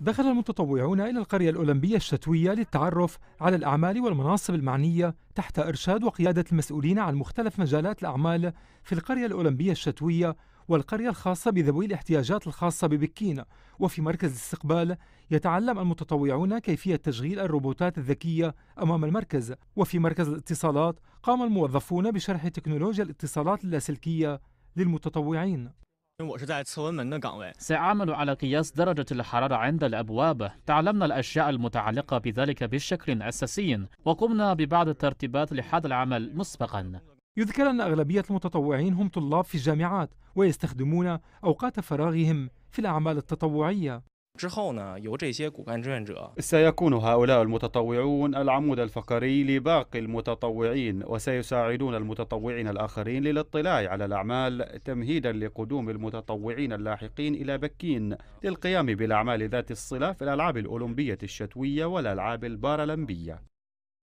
دخل المتطوعون إلى القرية الأولمبية الشتوية للتعرف على الأعمال والمناصب المعنية تحت إرشاد وقيادة المسؤولين عن مختلف مجالات الأعمال في القرية الأولمبية الشتوية والقرية الخاصة بذوي الاحتياجات الخاصة ببكين وفي مركز الاستقبال يتعلم المتطوعون كيفية تشغيل الروبوتات الذكية أمام المركز وفي مركز الاتصالات قام الموظفون بشرح تكنولوجيا الاتصالات اللاسلكية للمتطوعين سأعمل على قياس درجة الحرارة عند الأبواب تعلمنا الأشياء المتعلقة بذلك بشكل أساسي وقمنا ببعض الترتيبات لهذا العمل مسبقا يذكر أن أغلبية المتطوعين هم طلاب في الجامعات ويستخدمون أوقات فراغهم في الأعمال التطوعية سيكون هؤلاء المتطوعون العمود الفقري لباقي المتطوعين وسيساعدون المتطوعين الآخرين للاطلاع على الأعمال تمهيدا لقدوم المتطوعين اللاحقين إلى بكين للقيام بالأعمال ذات الصلة في الألعاب الأولمبية الشتوية والألعاب البارالمبية